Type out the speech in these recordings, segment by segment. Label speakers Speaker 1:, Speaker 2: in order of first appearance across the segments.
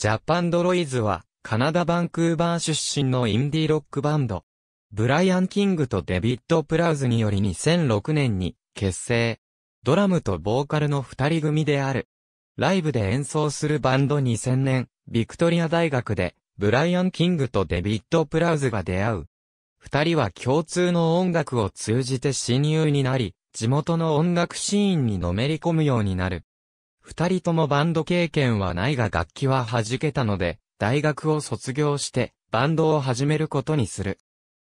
Speaker 1: ジャパンドロイズは、
Speaker 2: カナダ・バンクーバー出身のインディーロックバンド。ブライアン・キングとデビッド・プラウズにより2006年に結成。ドラムとボーカルの二人組である。ライブで演奏するバンド2000年、ビクトリア大学で、ブライアン・キングとデビッド・プラウズが出会う。二人は共通の音楽を通じて親友になり、地元の音楽シーンにのめり込むようになる。二人ともバンド経験はないが楽器は弾けたので、大学を卒業して、バンドを始めることにする。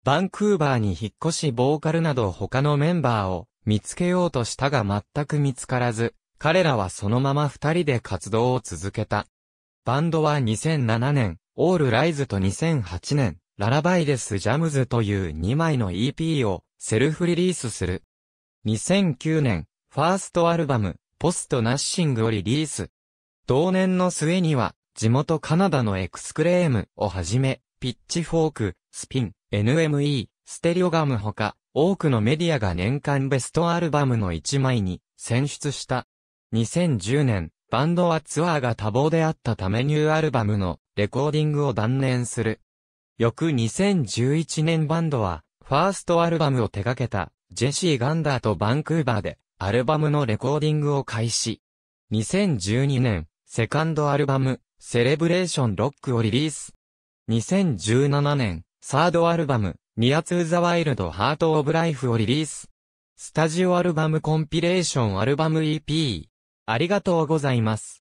Speaker 2: バンクーバーに引っ越しボーカルなど他のメンバーを見つけようとしたが全く見つからず、彼らはそのまま二人で活動を続けた。バンドは2007年、オールライズと2008年、ララバイデスジャムズという2枚の EP をセルフリリースする。2009年、ファーストアルバム、ポストナッシングをリリース。同年の末には、地元カナダのエクスクレームをはじめ、ピッチフォーク、スピン、NME、ステリオガムほか、多くのメディアが年間ベストアルバムの1枚に選出した。2010年、バンドはツアーが多忙であったためニューアルバムのレコーディングを断念する。翌2011年バンドは、ファーストアルバムを手掛けたジェシー・ガンダーとバンクーバーで、アルバムのレコーディングを開始。2012年、セカンドアルバム、セレブレーション・ロックをリリース。2017年、サードアルバム、ニアツーザワイルドハートオブライフをリリース。スタジオアルバムコンピレーションアルバム EP。
Speaker 1: ありがとうございます。